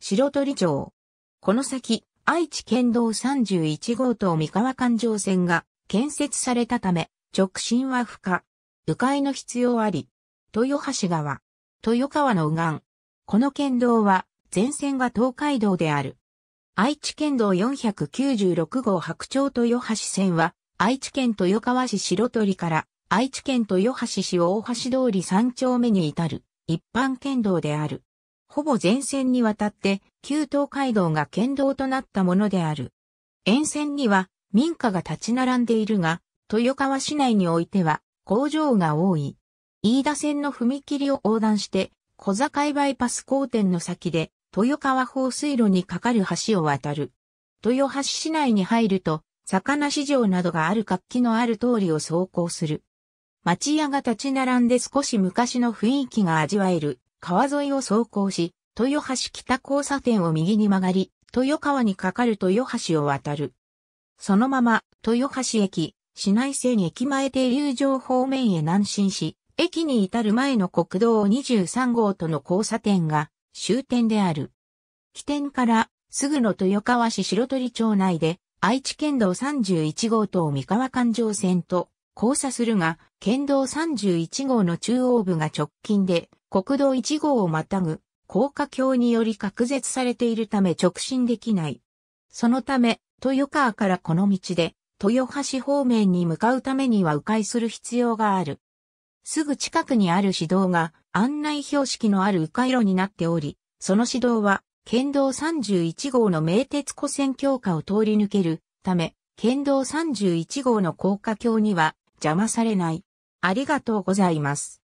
白鳥町。この先、愛知県道31号と三河環状線が建設されたため、直進は不可。迂回の必要あり。豊橋川。豊川の右岸。この県道は、全線が東海道である。愛知県道496号白鳥豊橋線は、愛知県豊川市白鳥から愛知県豊橋市大橋通り3丁目に至る一般県道である。ほぼ全線にわたって旧東海道が県道となったものである。沿線には民家が立ち並んでいるが、豊川市内においては工場が多い。飯田線の踏切を横断して、小坂バイパス交点の先で、豊川放水路に架かる橋を渡る。豊橋市内に入ると、魚市場などがある活気のある通りを走行する。町屋が立ち並んで少し昔の雰囲気が味わえる川沿いを走行し、豊橋北交差点を右に曲がり、豊川に架かる豊橋を渡る。そのまま、豊橋駅、市内線駅前停留場方面へ南進し、駅に至る前の国道23号との交差点が終点である。起点からすぐの豊川市白鳥町内で愛知県道31号と三河環状線と交差するが、県道31号の中央部が直近で、国道1号をまたぐ、高架橋により隔絶されているため直進できない。そのため、豊川からこの道で、豊橋方面に向かうためには迂回する必要がある。すぐ近くにある市道が案内標識のある迂回路になっており、その市道は県道31号の名鉄湖線強化を通り抜けるため、県道31号の高架橋には邪魔されない。ありがとうございます。